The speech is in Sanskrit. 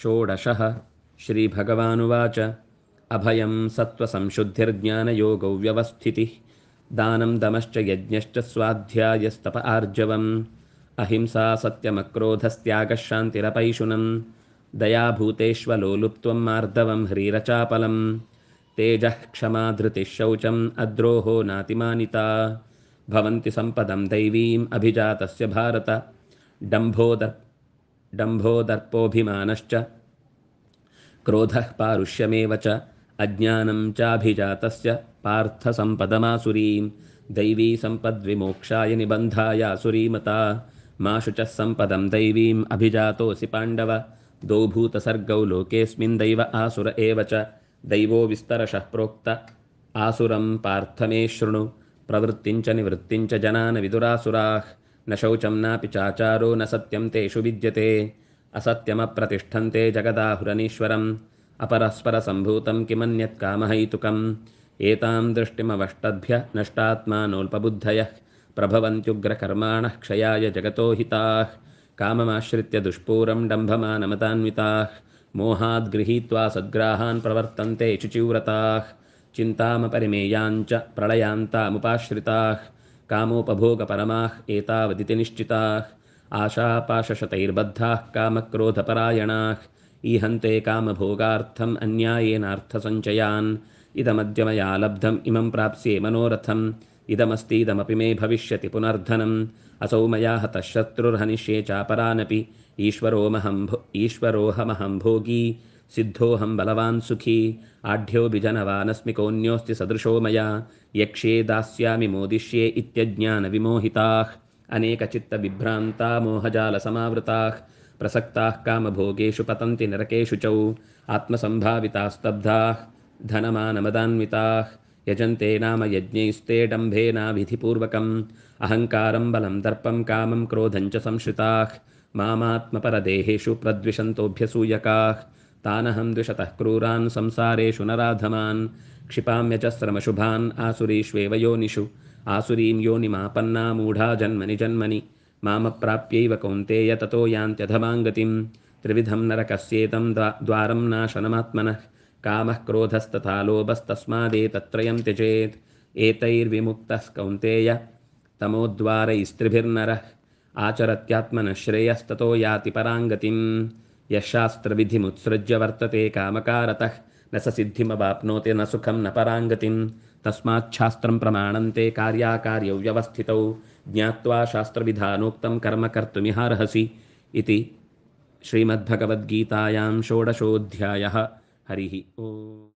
षोडशः श्रीभगवानुवाच अभयं सत्त्वसंशुद्धिर्ज्ञानयोगौ व्यवस्थितिः दानं दमश्च यज्ञश्च स्वाध्यायस्तप आर्जवम् अहिंसा सत्यमक्रोधस्त्यागशान्तिरपैशुनं दयाभूतेष्व लोलुप्त्वं मार्दवं ह्रीरचापलं तेजः क्षमा धृतिः शौचम् अद्रोहो नातिमानिता भवन्ति सम्पदं दैवीम् अभिजातस्य भारत डम्भोदर् डम्भोदर्पोऽभिमानश्च क्रोधः पारुष्यमेव च अज्ञानं चाभिजातस्य पार्थसम्पदमासुरीं दैवीसम्पद्विमोक्षाय निबन्धायासुरीमता माशु चः सम्पदं दैवीम् अभिजातोऽसि पाण्डव दो भूतसर्गौ लोकेऽस्मिन् दैव आसुर एव च दैवो विस्तरशः प्रोक्त आसुरं पार्थमे शृणु प्रवृत्तिञ्च निवृत्तिञ्च जनान विदुरासुराः न शौचं नापि चाचारो न सत्यं तेषु विद्यते असत्यमप्रतिष्ठन्ते जगदाहुरनीश्वरम् अपरस्परसम्भूतं किमन्यत् कामहैतुकम् एतां दृष्टिमवष्टद्भ्य नष्टात्मानोल्पबुद्धयः प्रभवन्त्युग्रकर्माणः क्षयाय जगतोहिताः काममाश्रित्य दुष्पूरं डम्भमानमतान्विताः मोहाद्गृहीत्वा सद्ग्राहान् प्रवर्तन्ते चुचीव्रताः चिन्तामपरिमेयाञ्च प्रलयान्तामुपाश्रिताः कामोपभोगपरमाः एतावदिति निश्चिताः आशापाशशतैर्बद्धाः कामक्रोधपरायणाः ईहन्ते कामभोगार्थम् अन्यायेनार्थसञ्चयान् इदमद्य मया लब्धम् इमं प्राप्स्ये मनोरथम् इदमस्ति इदमपि मे भविष्यति पुनर्धनम् असौ मया हतशत्रुर्हनिष्ये चापरानपि ईश्वरोमहं भो ईश्वरोऽहमहं भोगी सिद्धोऽहं बलवान् सुखी आढ्यो बिजनवानस्मि कोऽन्योऽस्ति सदृशो मया यक्ष्ये दास्यामि मोदिष्ये इत्यज्ञानविमोहिताः अनेकचित्त विभ्रान्ता मोहजालसमावृताः प्रसक्ताः भोगेशु पतन्ति नरकेशु चौ आत्मसम्भावितास्तब्धाः धनमानमदान्विताः यजन्ते नाम यज्ञैस्ते डम्भेनाभिधिपूर्वकम् अहङ्कारं बलं दर्पं कामं क्रोधं च संश्रिताः मामात्मपरदेहेषु प्रद्विषन्तोऽभ्यसूयकाः तानहं द्विषतः क्रूरान् संसारेषु नराधमान् क्षिपाम्य च आसुरीष्वेव योनिषु ఆసురీం యోనిమాపన్నా మూఢా జన్మని జన్మని మామ ప్రాప్యైవ కౌంతేయ తతో యాంత్యధమాంగతిం త్రివిధం నరకస్యేతం ద్వారం నాశనమాత్మన కామః క్రోధస్తథా లోభస్తస్మాదేతత్రయం త్యజేత్ ఏతైర్విముక్తః కౌంతేయ తమోద్వారైస్త్రిభిర్నరः ఆచరత్యాత్మన శ్రేయస్తతో యాతి పరాంగతిం యశాస్త్రవిధిముత్సృజ్య వర్తతే కామకారతః न सिद्धिमवाप्नोति न सुखं न पराङ्गतिं तस्माच्छास्त्रं शास्त्रं ते कार्याकार्यौ ज्ञात्वा शास्त्रविधानोक्तं कर्म कर्तुमिहार्हसि इति श्रीमद्भगवद्गीतायां षोडशोऽध्यायः हरिः ओ